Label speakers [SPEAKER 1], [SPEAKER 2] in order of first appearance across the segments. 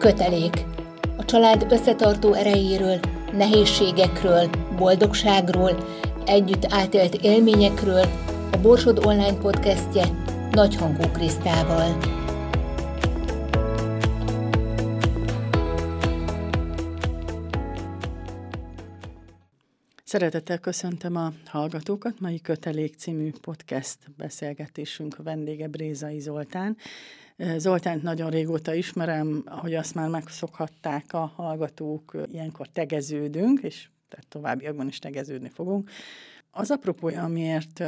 [SPEAKER 1] Kötelék.
[SPEAKER 2] A család összetartó erejéről, nehézségekről, boldogságról,
[SPEAKER 1] együtt átélt élményekről a Borsod Online podcastje Nagyhangú Krisztával. Szeretettel köszöntöm a hallgatókat. Mai Kötelék című podcast beszélgetésünk vendége Brézai Zoltán, Zoltánt nagyon régóta ismerem, ahogy azt már megszokhatták a hallgatók, ilyenkor tegeződünk, és tehát továbbiakban is tegeződni fogunk. Az apropója, amiért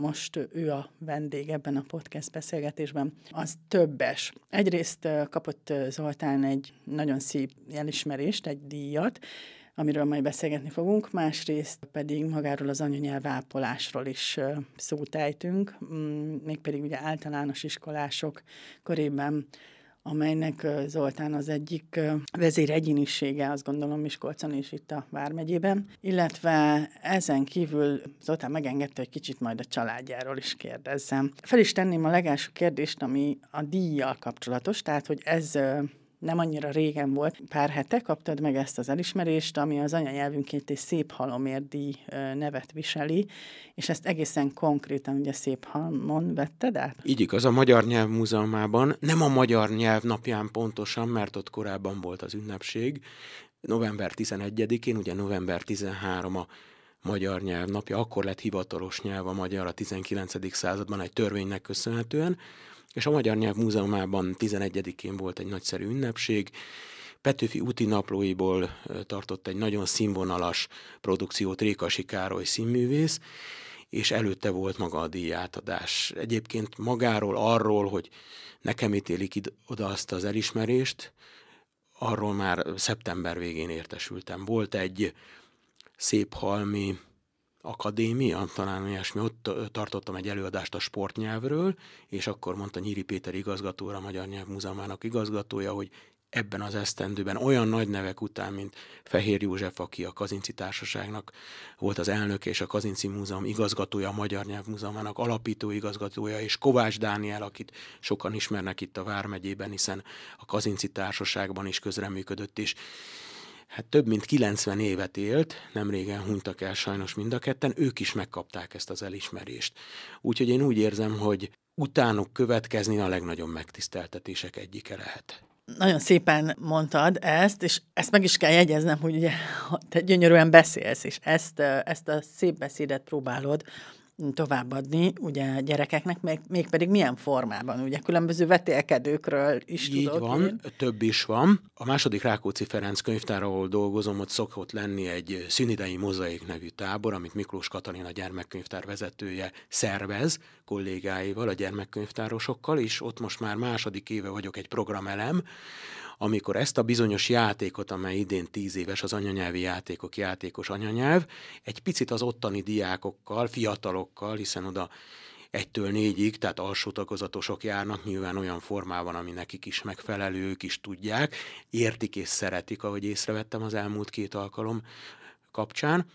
[SPEAKER 1] most ő a vendég ebben a podcast beszélgetésben, az többes. Egyrészt kapott Zoltán egy nagyon szép elismerést, egy díjat, amiről majd beszélgetni fogunk, másrészt pedig magáról az anyanyelv ápolásról is szót ejtünk, mm, mégpedig ugye általános iskolások körében amelynek Zoltán az egyik vezér egyénisége, azt gondolom Miskolcon és itt a Vármegyében, illetve ezen kívül Zoltán megengedte, hogy kicsit majd a családjáról is kérdezzem. Fel is tenném a legelső kérdést, ami a díjjal kapcsolatos, tehát hogy ez nem annyira régen volt, pár hete kaptad meg ezt az elismerést, ami az anyanyelvünkét egy szép halomérdi nevet viseli, és ezt egészen konkrétan ugye szép halmon vetted át?
[SPEAKER 2] Így az a Magyar Nyelv Múzeumában, nem a Magyar Nyelv napján pontosan, mert ott korábban volt az ünnepség, november 11-én, ugye november 13 a magyar nyelv napja, akkor lett hivatalos nyelv a magyar a 19. században egy törvénynek köszönhetően, és a Magyar Nyelv Múzeumában 11-én volt egy nagyszerű ünnepség, Petőfi úti naplóiból tartott egy nagyon színvonalas produkciót Rékasi Károly színművész, és előtte volt maga a díjátadás. Egyébként magáról, arról, hogy nekem ítélik oda azt az elismerést, arról már szeptember végén értesültem. Volt egy szép halmi akadémia, talán ilyesmi, ott tartottam egy előadást a sportnyelvről, és akkor mondta Nyíri Péter igazgatóra, a Magyar Nyelv Múzeumának igazgatója, hogy ebben az esztendőben olyan nagy nevek után, mint Fehér József, aki a Kazinci Társaságnak volt az elnöke és a Kazinci Múzeum igazgatója, a Magyar Nyelv Múzeumának alapító igazgatója, és Kovács Dániel, akit sokan ismernek itt a Vármegyében, hiszen a Kazinci Társaságban is közreműködött, és hát több mint 90 évet élt, nem régen hunytak el sajnos mind a ketten, ők is megkapták ezt az elismerést. Úgyhogy én úgy érzem, hogy utánuk következni a legnagyobb megtiszteltetések egyike lehet.
[SPEAKER 1] Nagyon szépen mondtad ezt, és ezt meg is kell jegyeznem, hogy ugye te gyönyörűen beszélsz, és ezt, ezt a szép beszédet próbálod továbbadni ugye gyerekeknek, még, mégpedig milyen formában, ugye különböző vetélkedőkről is Így tudok. van, én.
[SPEAKER 2] több is van. A második Rákóczi Ferenc könyvtár, ahol dolgozom, ott szokott lenni egy színidei mozaik nevű tábor, amit Miklós Katalin, a gyermekkönyvtár vezetője szervez kollégáival, a gyermekkönyvtárosokkal, és ott most már második éve vagyok egy programelem, amikor ezt a bizonyos játékot, amely idén tíz éves az anyanyelvi játékok, játékos anyanyelv, egy picit az ottani diákokkal, fiatalokkal, hiszen oda egytől négyig, tehát alsó tagozatosok járnak, nyilván olyan formában, ami nekik is megfelelő, ők is tudják, értik és szeretik, ahogy észrevettem az elmúlt két alkalom kapcsán,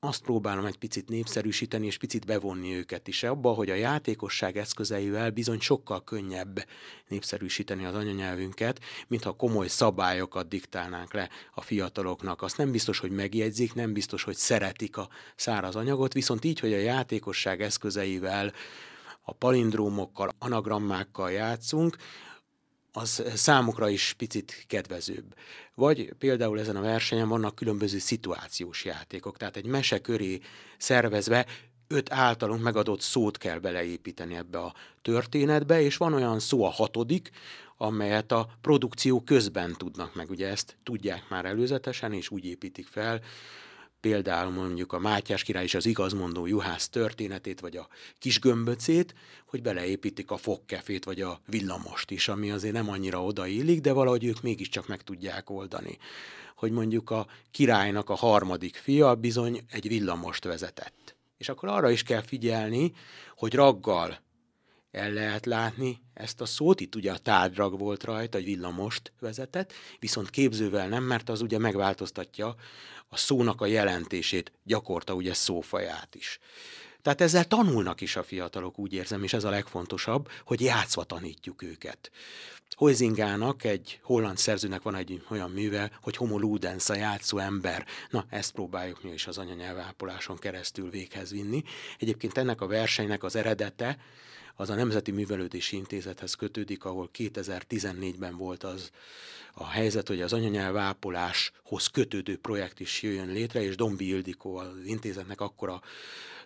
[SPEAKER 2] azt próbálom egy picit népszerűsíteni, és picit bevonni őket is abba, hogy a játékosság eszközeivel bizony sokkal könnyebb népszerűsíteni az anyanyelvünket, mint ha komoly szabályokat diktálnánk le a fiataloknak. Azt nem biztos, hogy megjegyzik, nem biztos, hogy szeretik a száraz anyagot, viszont így, hogy a játékosság eszközeivel a palindrómokkal, anagrammákkal játszunk, az eh, számukra is picit kedvezőbb. Vagy például ezen a versenyen vannak különböző szituációs játékok, tehát egy mese köré szervezve öt általunk megadott szót kell beleépíteni ebbe a történetbe, és van olyan szó a hatodik, amelyet a produkció közben tudnak meg. Ugye ezt tudják már előzetesen, és úgy építik fel, például mondjuk a Mátyás király és az igazmondó juhász történetét, vagy a kis gömböcét, hogy beleépítik a fogkefét, vagy a villamost is, ami azért nem annyira odaillik, de valahogy ők mégiscsak meg tudják oldani. Hogy mondjuk a királynak a harmadik fia bizony egy villamost vezetett. És akkor arra is kell figyelni, hogy raggal el lehet látni ezt a szót, itt ugye a tárdrag volt rajta, egy villamost vezetett, viszont képzővel nem, mert az ugye megváltoztatja a szónak a jelentését, gyakorta ugye szófaját is. Tehát ezzel tanulnak is a fiatalok, úgy érzem, és ez a legfontosabb, hogy játszva tanítjuk őket. Hoizingának, egy holland szerzőnek van egy olyan műve, hogy homo ludens a játszó ember. Na, ezt próbáljuk mi is az anyanyelvápoláson keresztül véghez vinni. Egyébként ennek a versenynek az eredete, az a Nemzeti Művelődési Intézethez kötődik, ahol 2014-ben volt az a helyzet, hogy az anyanyelvápoláshoz kötődő projekt is jöjjön létre, és Dombi Ildikó az intézetnek akkor a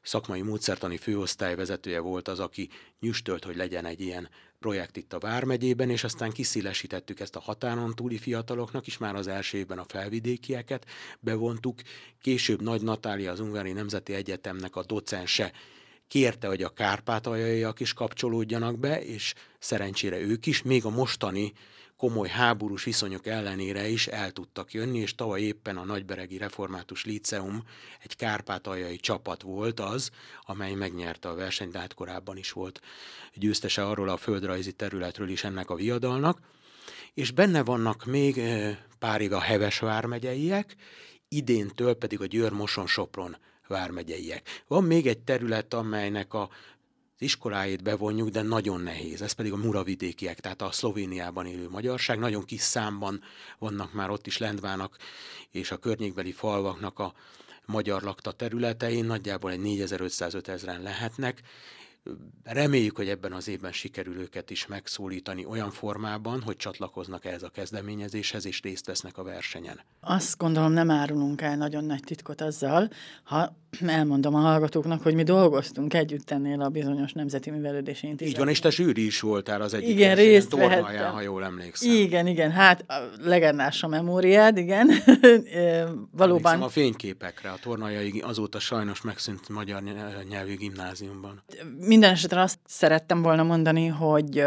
[SPEAKER 2] szakmai módszertani főosztály vezetője volt az, aki nyüstölt, hogy legyen egy ilyen projekt itt a Vármegyében, és aztán kiszélesítettük ezt a határon túli fiataloknak is, már az első évben a felvidékieket bevontuk, később Nagy Natália az Ungári Nemzeti Egyetemnek a docense kérte, hogy a kárpátaljaiak is kapcsolódjanak be, és szerencsére ők is, még a mostani komoly háborús viszonyok ellenére is el tudtak jönni, és tavaly éppen a Nagyberegi Református Liceum egy kárpátaljai csapat volt az, amely megnyerte a versenyt, de hát korábban is volt győztese arról a földrajzi területről is ennek a viadalnak, és benne vannak még eh, pár éve a Heves vármegyeiek, idéntől pedig a Győr-Moson-Sopron vármegyeiek. Van még egy terület, amelynek a iskoláit bevonjuk, de nagyon nehéz. Ez pedig a muravidékiek, tehát a Szlovéniában élő magyarság. Nagyon kis számban vannak már ott is Lendvának és a környékbeli falvaknak a magyar lakta területein, nagyjából egy 4500-5000-en lehetnek. Reméljük, hogy ebben az évben sikerül őket is megszólítani olyan formában, hogy csatlakoznak ehhez a kezdeményezéshez, és részt vesznek a versenyen.
[SPEAKER 1] Azt gondolom nem árulunk el nagyon nagy titkot azzal, ha elmondom a hallgatóknak, hogy mi dolgoztunk együtt ennél a bizonyos Nemzeti Művelődési Intézetben. Így van,
[SPEAKER 2] és te zsűri is voltál az egyik igen, részt tornaján, ha jól emlékszem. Igen,
[SPEAKER 1] igen, hát a legendás a memóriád, igen. Valóban. Emlékszem a
[SPEAKER 2] fényképekre, a tornajai azóta sajnos megszűnt magyar nyelvű gimnáziumban.
[SPEAKER 1] Minden esetre azt szerettem volna mondani, hogy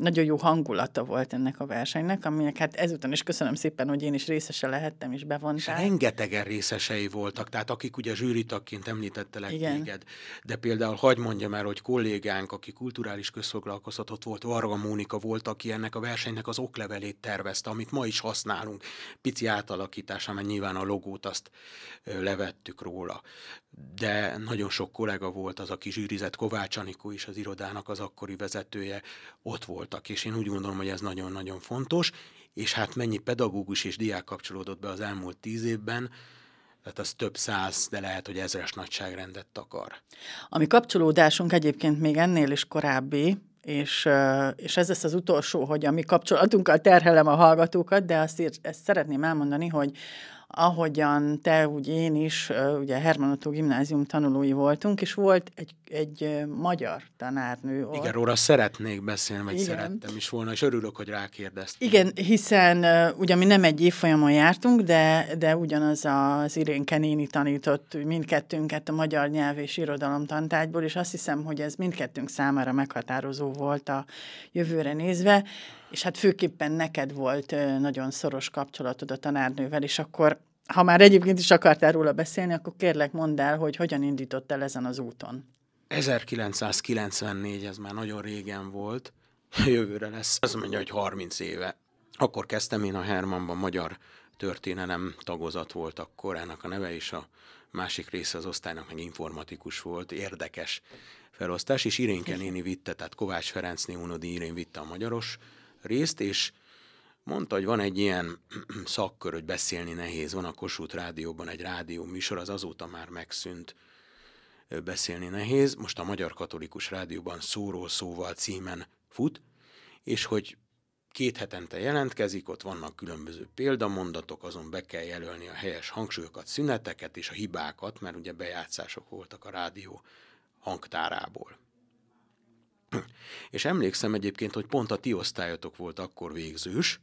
[SPEAKER 1] nagyon jó hangulata volt ennek a versenynek, aminek hát ezután is köszönöm szépen, hogy én is részese lehettem, és bevontam. És
[SPEAKER 2] rengetegen részesei voltak, tehát akik ugye zsűritag kollégaként említettelek Igen. téged, de például hagyd mondjam el, hogy kollégánk, aki kulturális közfoglalkoztatott volt, Varga Mónika volt, aki ennek a versenynek az oklevelét tervezte, amit ma is használunk, pici átalakítása, mert nyilván a logót azt levettük róla. De nagyon sok kollega volt az, aki zsűrizett, Kovács Anikó is az irodának az akkori vezetője, ott voltak, és én úgy gondolom, hogy ez nagyon-nagyon fontos, és hát mennyi pedagógus és diák kapcsolódott be az elmúlt tíz évben, tehát az több száz, de lehet, hogy ezres nagyságrendet takar.
[SPEAKER 1] Ami kapcsolódásunk egyébként még ennél is korábbi, és, és ez lesz az utolsó, hogy a mi kapcsolatunkkal terhelem a hallgatókat, de azt ezt szeretném elmondani, hogy ahogyan te, úgy én is, ugye Otto gimnázium tanulói voltunk, és volt egy, egy magyar tanárnő ott. Igen,
[SPEAKER 2] róla szeretnék beszélni, vagy Igen. szerettem is volna, és örülök, hogy rákérdeztem.
[SPEAKER 1] Igen, hiszen ugye mi nem egy évfolyamon jártunk, de, de ugyanaz az Irénke néni tanított mindkettőnket a magyar nyelv és irodalom tantárgyból, és azt hiszem, hogy ez mindkettőnk számára meghatározó volt a jövőre nézve és hát főképpen neked volt nagyon szoros kapcsolatod a tanárnővel, és akkor, ha már egyébként is akartál róla beszélni, akkor kérlek mondd el, hogy hogyan indított el ezen az úton.
[SPEAKER 2] 1994, ez már nagyon régen volt, jövőre lesz, az mondja, hogy 30 éve. Akkor kezdtem én a Hermanban magyar történelem tagozat volt akkor, ennek a neve és a másik része az osztálynak meg informatikus volt, érdekes felosztás, és Irénke néni vitte, tehát Kovács Ferenc Unodi Irén vitte a magyaros részt, és mondta, hogy van egy ilyen szakkör, hogy beszélni nehéz, van a Kossuth Rádióban egy rádió műsor, az azóta már megszűnt beszélni nehéz, most a Magyar Katolikus Rádióban szóról szóval címen fut, és hogy két hetente jelentkezik, ott vannak különböző példamondatok, azon be kell jelölni a helyes hangsúlyokat, szüneteket és a hibákat, mert ugye bejátszások voltak a rádió hangtárából. És emlékszem egyébként, hogy pont a ti osztályotok volt akkor végzős,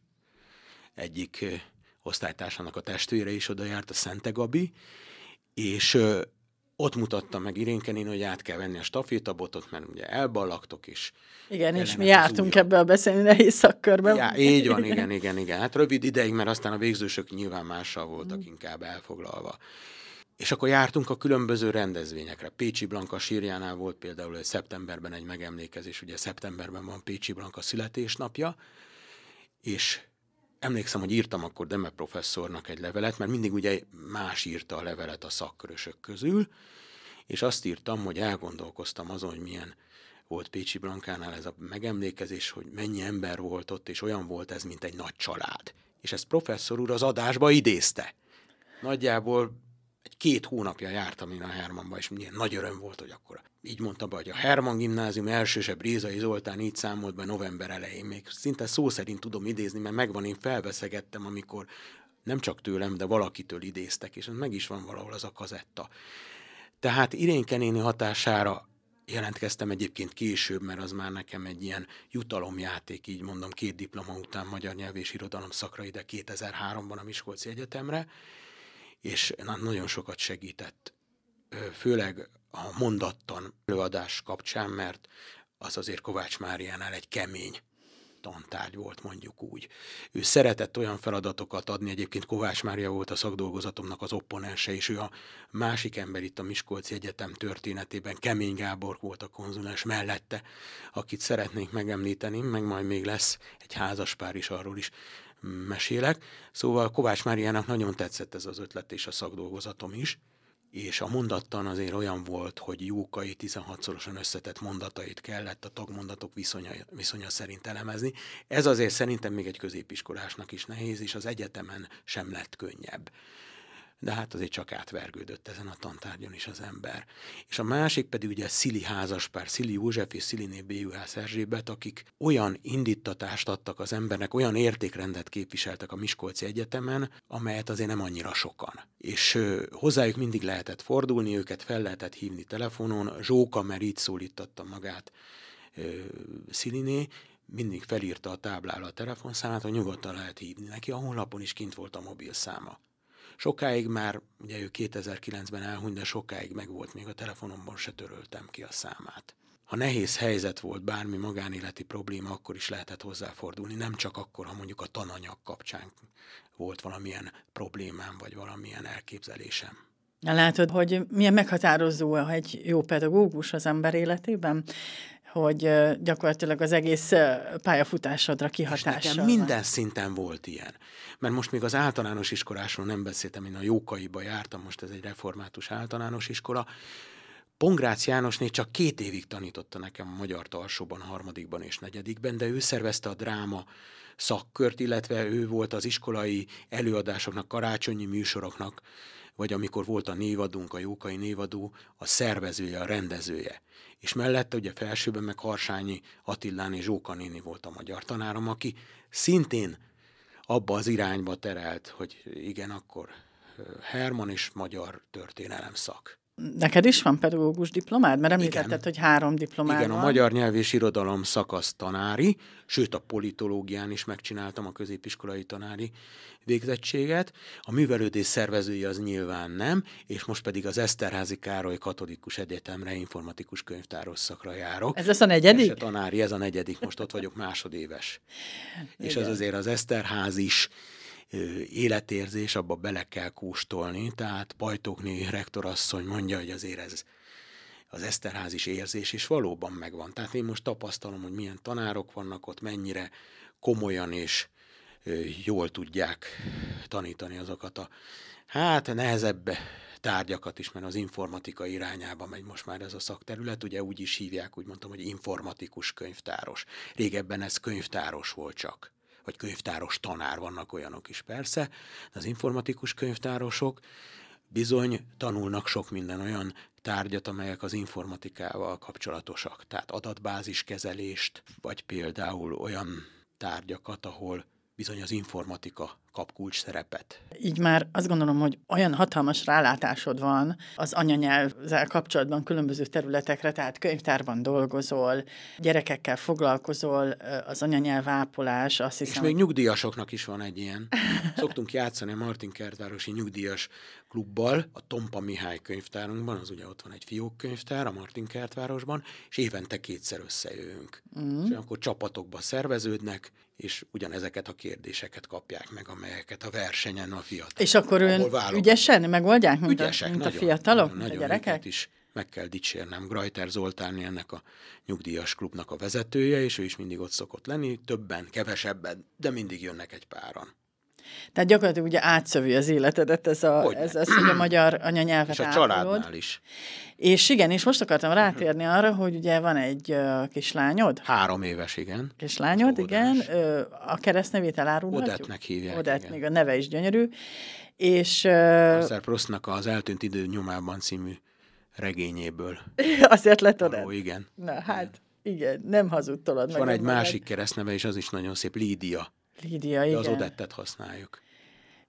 [SPEAKER 2] egyik eh, osztálytársának a testvére is oda járt, a Szente Gabi, és eh, ott mutatta meg Irénkenén, hogy át kell venni a stafétabotot, mert ugye elballaktok is.
[SPEAKER 1] Igen, és mi jártunk ebbe a beszélni nehéz szakkörbe. Ja, így van, igen,
[SPEAKER 2] igen, igen. Hát rövid ideig, mert aztán a végzősök nyilván mással voltak mm. inkább elfoglalva. És akkor jártunk a különböző rendezvényekre. Pécsi Blanka sírjánál volt például egy szeptemberben egy megemlékezés, ugye szeptemberben van Pécsi Blanka születésnapja, és emlékszem, hogy írtam akkor Deme professzornak egy levelet, mert mindig ugye más írta a levelet a szakkörösök közül, és azt írtam, hogy elgondolkoztam azon, hogy milyen volt Pécsi Blankánál ez a megemlékezés, hogy mennyi ember volt ott, és olyan volt ez, mint egy nagy család. És ezt professzor úr az adásba idézte. Nagyjából egy két hónapja jártam én a Hermanba, és milyen nagy öröm volt, hogy akkor így mondta be, hogy a Herman gimnázium elsősebb Rézai Zoltán így számolt be november elején. Még szinte szó szerint tudom idézni, mert megvan, én felveszegettem, amikor nem csak tőlem, de valakitől idéztek, és meg is van valahol az a kazetta. Tehát Irénke néni hatására jelentkeztem egyébként később, mert az már nekem egy ilyen jutalomjáték, így mondom, két diploma után magyar nyelv és irodalom szakra ide 2003-ban a Miskolci Egyetemre, és nagyon sokat segített, főleg a mondattan előadás kapcsán, mert az azért Kovács Máriánál egy kemény tantárgy volt, mondjuk úgy. Ő szeretett olyan feladatokat adni, egyébként Kovács Mária volt a szakdolgozatomnak az opponense, és ő a másik ember itt a Miskolci Egyetem történetében, Kemény Gábor volt a konzulens mellette, akit szeretnénk megemlíteni, meg majd még lesz egy házaspár is arról is mesélek. Szóval Kovács Máriának nagyon tetszett ez az ötlet és a szakdolgozatom is, és a mondattan azért olyan volt, hogy jókai 16-szorosan összetett mondatait kellett a tagmondatok viszonya, viszonya szerint elemezni. Ez azért szerintem még egy középiskolásnak is nehéz, és az egyetemen sem lett könnyebb de hát azért csak átvergődött ezen a tantárgyon is az ember. És a másik pedig ugye Szili házaspár, Szili József és Sziliné B.U.H. Erzsébet, akik olyan indítatást adtak az embernek, olyan értékrendet képviseltek a Miskolci Egyetemen, amelyet azért nem annyira sokan. És ö, hozzájuk mindig lehetett fordulni, őket fel lehetett hívni telefonon, Zsóka, mert így szólítatta magát ö, Sziliné, mindig felírta a táblára a telefonszámát, hogy nyugodtan lehet hívni neki, a honlapon is kint volt a mobilszáma. Sokáig már, ugye ő 2009-ben elhunyt, de sokáig megvolt, még a telefonomban se töröltem ki a számát. Ha nehéz helyzet volt, bármi magánéleti probléma, akkor is lehetett hozzáfordulni, nem csak akkor, ha mondjuk a tananyag kapcsán volt valamilyen problémám, vagy valamilyen elképzelésem.
[SPEAKER 1] Látod, hogy milyen meghatározó ha egy jó pedagógus az ember életében, hogy gyakorlatilag az egész pályafutásodra kihatással. minden
[SPEAKER 2] szinten volt ilyen. Mert most még az általános iskolásról nem beszéltem, én a Jókaiba jártam, most ez egy református általános iskola. Pongrácz Jánosné csak két évig tanította nekem a magyar alsóban, harmadikban és negyedikben, de ő szervezte a dráma szakkört, illetve ő volt az iskolai előadásoknak, karácsonyi műsoroknak vagy amikor volt a névadunk, a Jókai névadó, a szervezője, a rendezője. És mellette ugye felsőben meg Harsányi Attilán és Zsóka néni volt a magyar tanárom, aki szintén abba az irányba terelt, hogy igen, akkor Herman és magyar történelem szak.
[SPEAKER 1] Neked is van pedagógus diplomád? Mert említetted, Igen. hogy három diplomád Igen, van. a magyar
[SPEAKER 2] nyelv és irodalom szakasz tanári, sőt a politológián is megcsináltam a középiskolai tanári végzettséget. A művelődés szervezője az nyilván nem, és most pedig az Eszterházi Károly Katolikus Egyetemre informatikus könyvtáros szakra járok. Ez lesz a negyedik? Ez a tanári, ez a negyedik, most ott vagyok másodéves. Igen. És ez azért az Eszterház is életérzés, abba bele kell kóstolni. Tehát Rektor rektorasszony mondja, hogy azért ez az Eszterház is érzés, és valóban megvan. Tehát én most tapasztalom, hogy milyen tanárok vannak ott, mennyire komolyan és jól tudják tanítani azokat a, hát nehezebb tárgyakat is, mert az informatika irányába megy most már ez a szakterület, ugye úgy is hívják, úgy mondtam, hogy informatikus könyvtáros. Régebben ez könyvtáros volt csak vagy könyvtáros tanár, vannak olyanok is persze, de az informatikus könyvtárosok bizony tanulnak sok minden olyan tárgyat, amelyek az informatikával kapcsolatosak, tehát adatbáziskezelést, vagy például olyan tárgyakat, ahol bizony az informatika kap kulcs szerepet.
[SPEAKER 1] Így már azt gondolom, hogy olyan hatalmas rálátásod van az anyanyelvzel kapcsolatban különböző területekre, tehát könyvtárban dolgozol, gyerekekkel foglalkozol, az anyanyelv ápolás, azt hiszem... És még
[SPEAKER 2] nyugdíjasoknak is van egy ilyen. Szoktunk játszani a Martin Kertvárosi Nyugdíjas Klubbal, a Tompa Mihály könyvtárunkban, az ugye ott van egy fiók könyvtár a Martin Kertvárosban, és évente kétszer összejövünk. Mm. És akkor csapatokba szerveződnek, és ugyanezeket a kérdéseket kapják meg, amelyeket a versenyen a fiatalok. És akkor ön
[SPEAKER 1] ügyesen megoldják, mint, Ügyesek, a, mint nagyon, a fiatalok, nagyon, nagyon a gyerekek? is
[SPEAKER 2] meg kell dicsérnem. Grajter Zoltán ennek a nyugdíjas klubnak a vezetője, és ő is mindig ott szokott lenni, többen, kevesebben, de mindig jönnek egy páran.
[SPEAKER 1] Tehát gyakorlatilag ugye átszövi az életedet ez, a, ez az, hogy a magyar anyanyelvet És a ápolod. családnál is. És igen, és most akartam rátérni arra, hogy ugye van egy uh, kislányod.
[SPEAKER 2] Három éves, igen.
[SPEAKER 1] Kislányod, igen. Ö, a keresztnevét elárulhatjuk? Odetnek
[SPEAKER 2] hívják. Odett,
[SPEAKER 1] még a neve is gyönyörű. És... Uh,
[SPEAKER 2] Prostnak az Eltűnt idő nyomában című regényéből.
[SPEAKER 1] Azért lett Odett? Ó, igen. Na, hát igen, igen nem hazudtolod. meg van egy magad. másik
[SPEAKER 2] keresztneve, és az is nagyon szép, Lídia. Lídia, de igen. az odettet használjuk.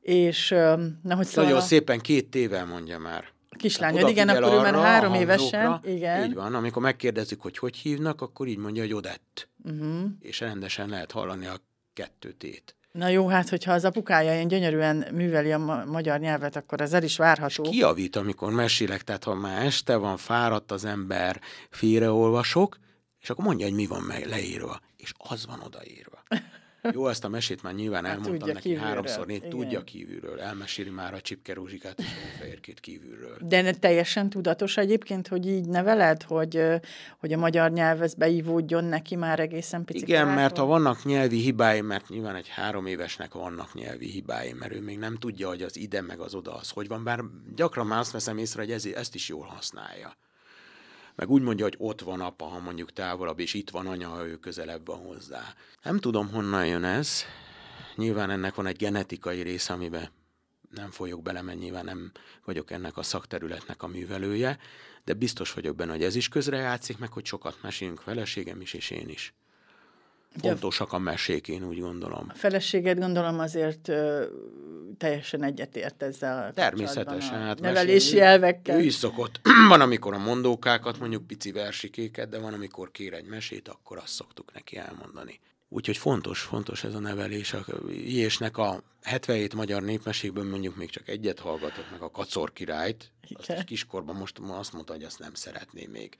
[SPEAKER 1] És, na, hogy Nagyon szóval a...
[SPEAKER 2] szépen két éve mondja már. A hát igen, akkor ő már három évesen. Igen. Így van, amikor megkérdezik, hogy hogy hívnak, akkor így mondja, hogy odett. Uh-huh. És rendesen lehet hallani a kettőtét.
[SPEAKER 1] Na jó, hát hogyha az apukája ilyen gyönyörűen műveli a ma- magyar nyelvet, akkor ez el is várható. És
[SPEAKER 2] kiavít, amikor mesélek, tehát ha már este van, fáradt az ember, félreolvasok, és akkor mondja, hogy mi van meg leírva. És az van odaírva. Jó, ezt a mesét már nyilván hát elmondtam hát tudja neki kívülről. háromszor, négy, tudja kívülről, elmeséli már a csipke rúzsikát és a fehérkét kívülről.
[SPEAKER 1] De ne teljesen tudatos egyébként, hogy így neveled, hogy, hogy a magyar nyelv ez beívódjon neki már egészen picit. Igen, rárul. mert ha
[SPEAKER 2] vannak nyelvi hibái, mert nyilván egy három évesnek vannak nyelvi hibái, mert ő még nem tudja, hogy az ide meg az oda az hogy van, bár gyakran már azt veszem észre, hogy ez, ezt is jól használja meg úgy mondja, hogy ott van apa, ha mondjuk távolabb, és itt van anya, ha ő közelebb van hozzá. Nem tudom, honnan jön ez. Nyilván ennek van egy genetikai része, amiben nem folyok bele, mert nyilván nem vagyok ennek a szakterületnek a művelője, de biztos vagyok benne, hogy ez is közrejátszik, meg hogy sokat mesélünk feleségem is, és én is. Pontosak a mesék, én úgy gondolom.
[SPEAKER 1] A feleséged gondolom azért ö, teljesen egyetért ezzel Természetesen. A hát nevelési elvekkel. Ő is szokott.
[SPEAKER 2] van, amikor a mondókákat, mondjuk pici versikéket, de van, amikor kér egy mesét, akkor azt szoktuk neki elmondani. Úgyhogy fontos, fontos ez a nevelés. A Iésnek a 77 magyar népmesékből mondjuk még csak egyet hallgatott, meg a Kacor királyt. Azt is kiskorban most azt mondta, hogy azt nem szeretné még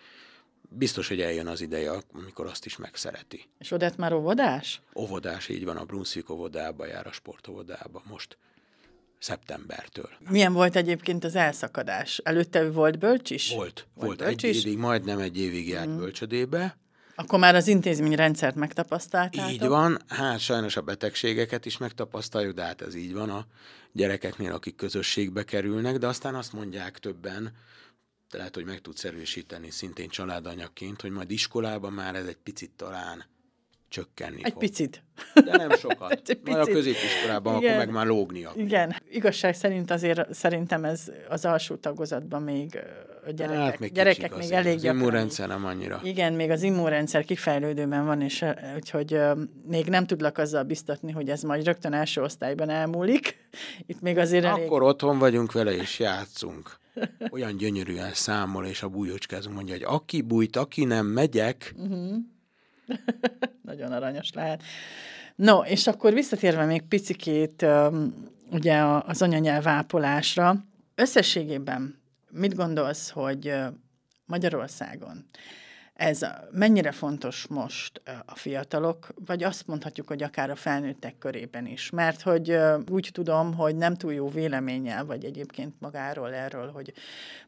[SPEAKER 2] biztos, hogy eljön az ideje, amikor azt is megszereti.
[SPEAKER 1] És Odett már óvodás?
[SPEAKER 2] Óvodás, így van, a Brunswick óvodába jár a sportóvodába most szeptembertől.
[SPEAKER 1] Milyen volt egyébként az elszakadás? Előtte volt bölcs is? Volt,
[SPEAKER 2] volt, volt bölcs egy is? évig, majdnem egy évig járt mm. bölcsödébe.
[SPEAKER 1] Akkor már az intézményrendszert megtapasztaltátok? Így van,
[SPEAKER 2] hát sajnos a betegségeket is megtapasztaljuk, de hát ez így van a gyerekeknél, akik közösségbe kerülnek, de aztán azt mondják többen, lehet, hogy meg tudsz erősíteni szintén családanyaként, hogy majd iskolában már ez egy picit talán
[SPEAKER 1] csökkenni egy fog. picit. De nem sokat. egy picit. Majd a középiskolában Igen. akkor meg már lógnia. Igen. Igazság szerint azért szerintem ez az alsó tagozatban még gyerekek, hát még gyerekek még elég gyakran. Az
[SPEAKER 2] immunrendszer nem annyira.
[SPEAKER 1] Igen, még az immunrendszer kifejlődőben van, és úgyhogy uh, még nem tudlak azzal biztatni, hogy ez majd rögtön első osztályban elmúlik. Itt még azért elég...
[SPEAKER 2] Akkor otthon vagyunk vele, és játszunk. Olyan gyönyörűen számol, és a bújócskázunk mondja, hogy aki bújt, aki nem, megyek.
[SPEAKER 1] Uh-huh. Nagyon aranyos lehet. No, és akkor visszatérve még picikét um, ugye az anyanyelv ápolásra, összességében mit gondolsz, hogy Magyarországon ez mennyire fontos most a fiatalok, vagy azt mondhatjuk, hogy akár a felnőttek körében is? Mert hogy úgy tudom, hogy nem túl jó véleménnyel vagy egyébként magáról erről, hogy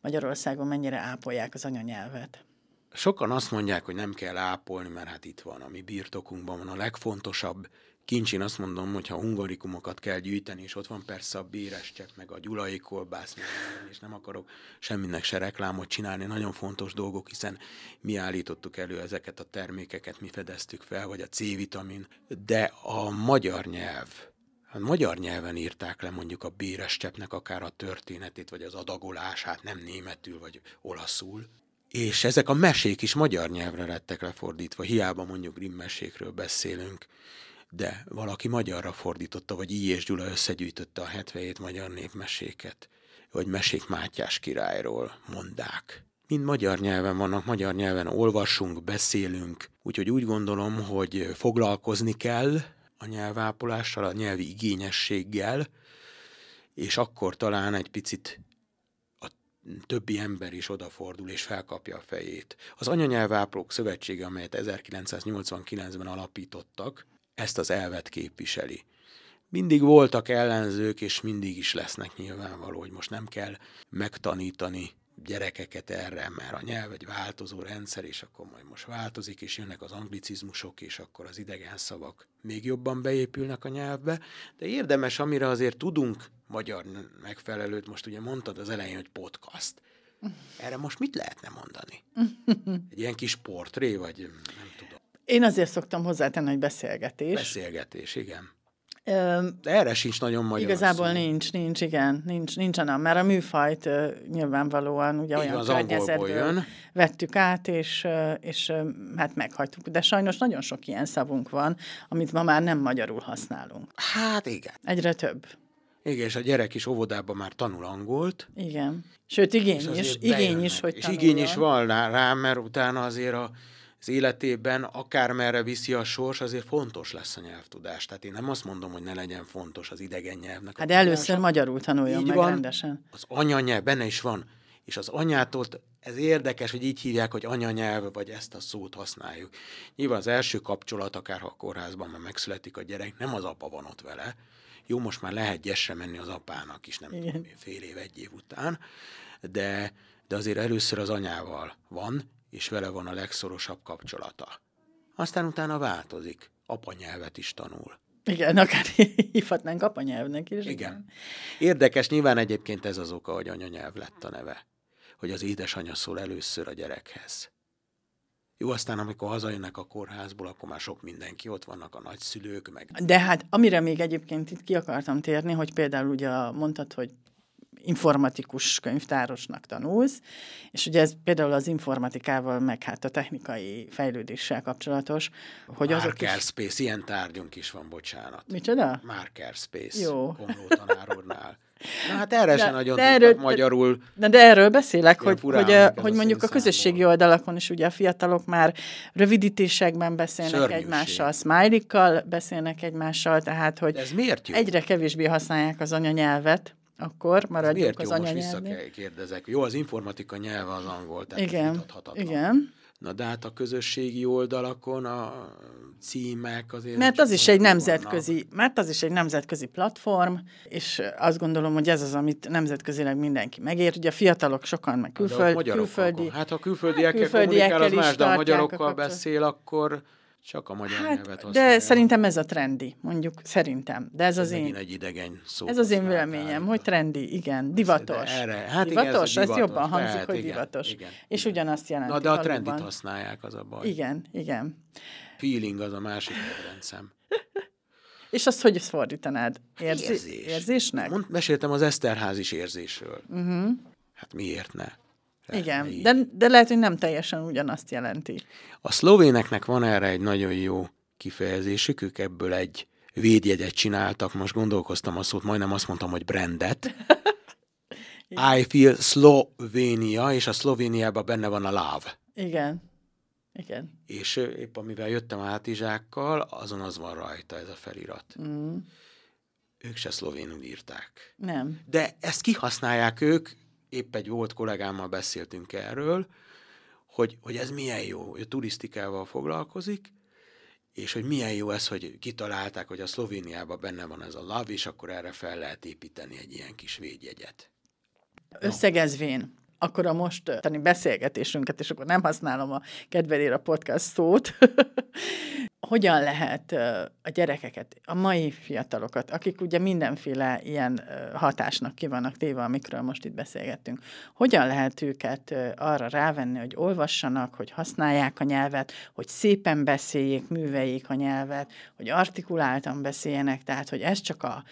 [SPEAKER 1] Magyarországon mennyire ápolják az anyanyelvet.
[SPEAKER 2] Sokan azt mondják, hogy nem kell ápolni, mert hát itt van, ami birtokunkban van a legfontosabb kincs, én azt mondom, hogy ha hungarikumokat kell gyűjteni, és ott van persze a csepp, meg a gyulai kolbász, és nem akarok semminek se reklámot csinálni, nagyon fontos dolgok, hiszen mi állítottuk elő ezeket a termékeket, mi fedeztük fel, vagy a C-vitamin, de a magyar nyelv, a magyar nyelven írták le mondjuk a béres cseppnek akár a történetét, vagy az adagolását, nem németül, vagy olaszul. És ezek a mesék is magyar nyelvre lettek lefordítva, hiába mondjuk Grimm mesékről beszélünk de valaki magyarra fordította, vagy I. és Gyula összegyűjtötte a 77 magyar népmeséket, vagy mesék Mátyás királyról, mondák. Mind magyar nyelven vannak, magyar nyelven olvasunk, beszélünk, úgyhogy úgy gondolom, hogy foglalkozni kell a nyelvápolással, a nyelvi igényességgel, és akkor talán egy picit a többi ember is odafordul és felkapja a fejét. Az Anyanyelvápolók Szövetsége, amelyet 1989-ben alapítottak, ezt az elvet képviseli. Mindig voltak ellenzők, és mindig is lesznek nyilvánvaló, hogy most nem kell megtanítani gyerekeket erre, mert a nyelv egy változó rendszer, és akkor majd most változik, és jönnek az anglicizmusok, és akkor az idegen szavak még jobban beépülnek a nyelvbe, de érdemes, amire azért tudunk magyar megfelelőt, most ugye mondtad az elején, hogy podcast. Erre most mit lehetne mondani? Egy ilyen kis portré, vagy nem
[SPEAKER 1] tudom. Én azért szoktam hozzátenni, hogy beszélgetés.
[SPEAKER 2] Beszélgetés, igen. De erre sincs nagyon magyar Igazából szó.
[SPEAKER 1] nincs, nincs, igen, nincs, nincsen, a, mert a műfajt ö, nyilvánvalóan ugye igen, olyan környezetből jön. vettük át, és, és hát meghagytuk. De sajnos nagyon sok ilyen szavunk van, amit ma már nem magyarul használunk. Hát igen. Egyre több.
[SPEAKER 2] Igen, és a gyerek is óvodában már tanul angolt.
[SPEAKER 1] Igen. Sőt, igény is, igény is, hogy És igény is van
[SPEAKER 2] rá, mert utána azért a az életében akármerre viszi a sors, azért fontos lesz a nyelvtudás. Tehát én nem azt mondom, hogy ne legyen fontos az idegen nyelvnek. Hát de először tudása. magyarul
[SPEAKER 1] tanuljon Így meg van, rendesen. Az
[SPEAKER 2] anyanyelv, benne is van. És az anyától, ez érdekes, hogy így hívják, hogy anyanyelv, vagy ezt a szót használjuk. Nyilván az első kapcsolat, ha a kórházban már megszületik a gyerek, nem az apa van ott vele. Jó, most már lehet gyesre menni az apának is, nem Igen. tudom, fél év, egy év után, de, de azért először az anyával van, és vele van a legszorosabb kapcsolata. Aztán utána változik, apanyelvet is tanul.
[SPEAKER 1] Igen, akár hívhatnánk apanyelvnek is. Igen. igen.
[SPEAKER 2] Érdekes, nyilván egyébként ez az oka, hogy anyanyelv lett a neve. Hogy az édesanyja szól először a gyerekhez. Jó, aztán amikor hazajönnek a kórházból, akkor már sok mindenki ott vannak, a nagyszülők, meg... De
[SPEAKER 1] hát amire még egyébként itt ki akartam térni, hogy például ugye mondtad, hogy informatikus könyvtárosnak tanulsz, és ugye ez például az informatikával, meg hát a technikai fejlődéssel kapcsolatos, hogy Marker azok is...
[SPEAKER 2] Space, ilyen tárgyunk is van, bocsánat. Micsoda? Marker Space, Jó. Komló
[SPEAKER 1] tanárornál. Na hát erre de, sem nagyon de erről, magyarul. De, de erről beszélek, hogy, hogy, a, hogy mondjuk a közösségi számból. oldalakon is ugye a fiatalok már rövidítésekben beszélnek Szörnyűség. egymással, smiley beszélnek egymással, tehát hogy ez miért jó? egyre kevésbé használják az anyanyelvet. Akkor maradjunk miért az jó, anyanyelvnél. Miért vissza
[SPEAKER 2] kérdezek? Jó, az informatika nyelve az angol, tehát igen,
[SPEAKER 1] igen.
[SPEAKER 2] Na de hát a közösségi oldalakon a címek azért... Mert az is egy nemzetközi,
[SPEAKER 1] vannak. mert az is egy nemzetközi platform, és azt gondolom, hogy ez az, amit nemzetközileg mindenki megért. Ugye a fiatalok sokan meg hát külföld, de külföldi... Akkor.
[SPEAKER 2] Hát ha külföldiekkel, külföldiekkel kommunikál, az más, de a magyarokkal a beszél, akkor... Csak a magyar hát, nyelvet használja. De
[SPEAKER 1] szerintem ez a trendi, mondjuk, szerintem. De ez, ez az én... egy idegen szó. Ez az én véleményem, hogy trendi, igen, divatos. erre, hát divatos, igen, ez, ez jobban hangzik, lehet, hogy igen,
[SPEAKER 2] divatos. Igen, és
[SPEAKER 1] igen. ugyanazt jelenti. Na, de a trendit valóban.
[SPEAKER 2] használják, az a baj. Igen, igen. Feeling az a másik rendszem.
[SPEAKER 1] És azt hogy fordítanád? Érzi... Érzés. Érzésnek? Mond,
[SPEAKER 2] meséltem az Eszterházis érzésről. Uh-huh. Hát miért ne?
[SPEAKER 1] Igen, de, de lehet, hogy nem teljesen ugyanazt jelenti.
[SPEAKER 2] A szlovéneknek van erre egy nagyon jó kifejezésük, ők ebből egy védjegyet csináltak, most gondolkoztam a szót, majdnem azt mondtam, hogy brandet. I feel Slovenia, és a Szlovéniában benne van a láv.
[SPEAKER 1] Igen. Igen.
[SPEAKER 2] És épp amivel jöttem a hátizsákkal, azon az van rajta ez a felirat. Mm. Ők se szlovénul írták. Nem. De ezt kihasználják ők, épp egy volt kollégámmal beszéltünk erről, hogy, hogy ez milyen jó, a turisztikával foglalkozik, és hogy milyen jó ez, hogy kitalálták, hogy a Szlovéniában benne van ez a LAV, és akkor erre fel lehet építeni egy ilyen kis védjegyet.
[SPEAKER 1] Összegezvén, akkor a mostani beszélgetésünket, és akkor nem használom a kedvelér a podcast szót, hogyan lehet a gyerekeket, a mai fiatalokat, akik ugye mindenféle ilyen hatásnak ki vannak téve, amikről most itt beszélgettünk, hogyan lehet őket arra rávenni, hogy olvassanak, hogy használják a nyelvet, hogy szépen beszéljék, műveljék a nyelvet, hogy artikuláltan beszéljenek, tehát hogy ez csak a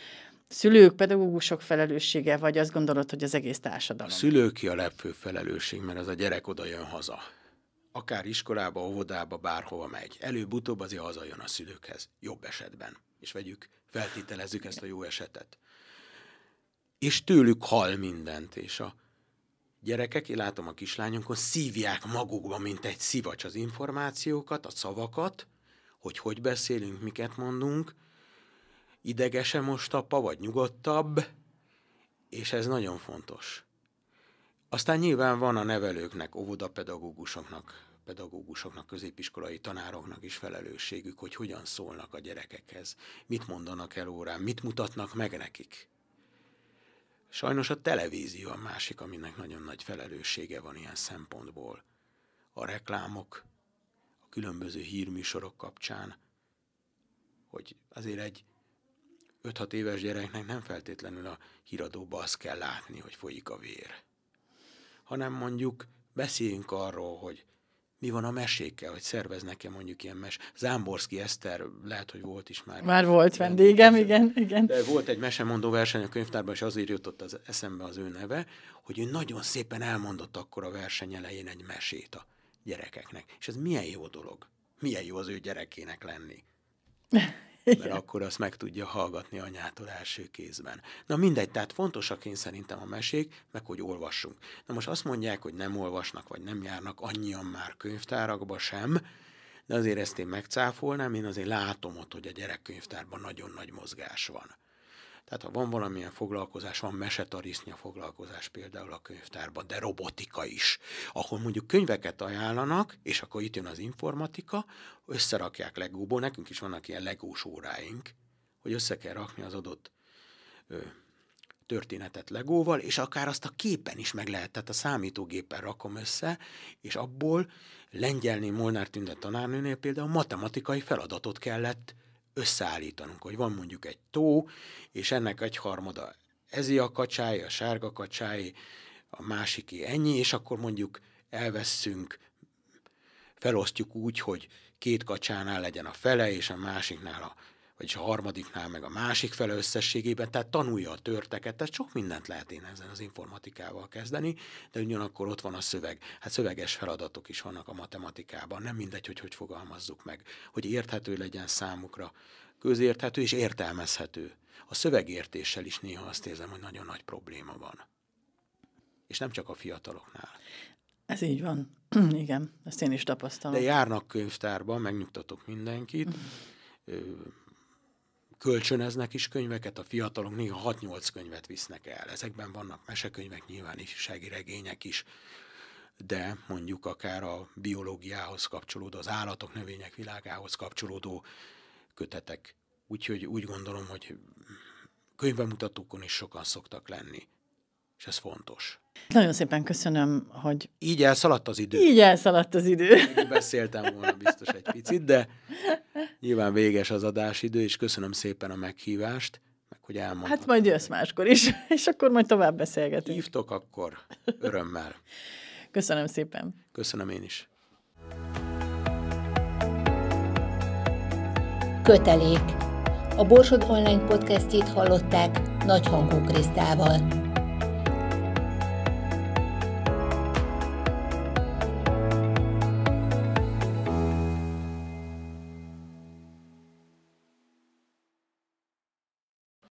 [SPEAKER 1] szülők, pedagógusok felelőssége, vagy azt gondolod, hogy az egész társadalom? A
[SPEAKER 2] szülőki a legfőbb felelősség, mert az a gyerek oda jön haza. Akár iskolába, óvodába, bárhova megy. Előbb-utóbb azért jön a szülőkhez. Jobb esetben. És vegyük, feltételezzük ezt a jó esetet. És tőlük hal mindent, és a gyerekek, én látom a kislányunkon, szívják magukba, mint egy szivacs az információkat, a szavakat, hogy hogy beszélünk, miket mondunk, idegese most apa, vagy nyugodtabb, és ez nagyon fontos. Aztán nyilván van a nevelőknek, óvodapedagógusoknak, pedagógusoknak, középiskolai tanároknak is felelősségük, hogy hogyan szólnak a gyerekekhez, mit mondanak el órán, mit mutatnak meg nekik. Sajnos a televízió a másik, aminek nagyon nagy felelőssége van ilyen szempontból. A reklámok, a különböző hírműsorok kapcsán, hogy azért egy 5-6 éves gyereknek nem feltétlenül a híradóba azt kell látni, hogy folyik a vér. Hanem mondjuk beszéljünk arról, hogy mi van a mesékkel, hogy szerveznek-e mondjuk ilyen mes. Zámborszki Eszter, lehet, hogy volt is már. Már volt
[SPEAKER 1] vendégem, igen, igen. De
[SPEAKER 2] volt egy mesemondó verseny a könyvtárban, és azért jutott az eszembe az ő neve, hogy ő nagyon szépen elmondott akkor a verseny elején egy mesét a gyerekeknek. És ez milyen jó dolog. Milyen jó az ő gyerekének lenni. Igen. mert akkor azt meg tudja hallgatni anyától első kézben. Na mindegy, tehát fontosak én szerintem a mesék, meg hogy olvassunk. Na most azt mondják, hogy nem olvasnak, vagy nem járnak annyian már könyvtárakba sem, de azért ezt én megcáfolnám, én azért látom ott, hogy a gyerekkönyvtárban nagyon nagy mozgás van. Tehát ha van valamilyen foglalkozás, van a foglalkozás például a könyvtárban, de robotika is, ahol mondjuk könyveket ajánlanak, és akkor itt jön az informatika, összerakják legóból, nekünk is vannak ilyen legós óráink, hogy össze kell rakni az adott ö, történetet legóval, és akár azt a képen is meg lehet, tehát a számítógépen rakom össze, és abból lengyelni Molnár Tünde tanárnőnél például matematikai feladatot kellett összeállítanunk, hogy van mondjuk egy tó, és ennek egy harmada ezi a kacsáj, a sárga kacsáj, a másiké ennyi, és akkor mondjuk elvesszünk, felosztjuk úgy, hogy két kacsánál legyen a fele, és a másiknál a vagyis a harmadiknál, meg a másik fele összességében, tehát tanulja a törteket, tehát sok mindent lehet én ezen az informatikával kezdeni, de ugyanakkor ott van a szöveg. Hát szöveges feladatok is vannak a matematikában, nem mindegy, hogy hogy fogalmazzuk meg, hogy érthető legyen számukra, közérthető és értelmezhető. A szövegértéssel is néha azt érzem, hogy nagyon nagy probléma van. És nem csak a fiataloknál.
[SPEAKER 1] Ez így van. Igen, ezt én is tapasztalom. De járnak
[SPEAKER 2] könyvtárban, megnyugtatok mindenkit. Mhm kölcsönöznek is könyveket, a fiatalok néha 6-8 könyvet visznek el. Ezekben vannak mesekönyvek, nyilván ifjúsági regények is, de mondjuk akár a biológiához kapcsolódó, az állatok, növények világához kapcsolódó kötetek. Úgyhogy úgy gondolom, hogy könyvemutatókon is sokan szoktak lenni és ez fontos.
[SPEAKER 1] Nagyon szépen köszönöm, hogy...
[SPEAKER 2] Így elszaladt az idő. Így
[SPEAKER 1] elszaladt az idő. Én
[SPEAKER 2] beszéltem volna biztos egy picit, de nyilván véges az adásidő, és köszönöm szépen a meghívást, meg hogy elmondhatom.
[SPEAKER 1] Hát majd jössz máskor is, és akkor majd tovább beszélgetünk.
[SPEAKER 2] Hívtok akkor örömmel.
[SPEAKER 1] Köszönöm szépen.
[SPEAKER 2] Köszönöm én is.
[SPEAKER 1] Kötelék. A Borsod Online podcastjét hallották Nagyhangú Krisztával.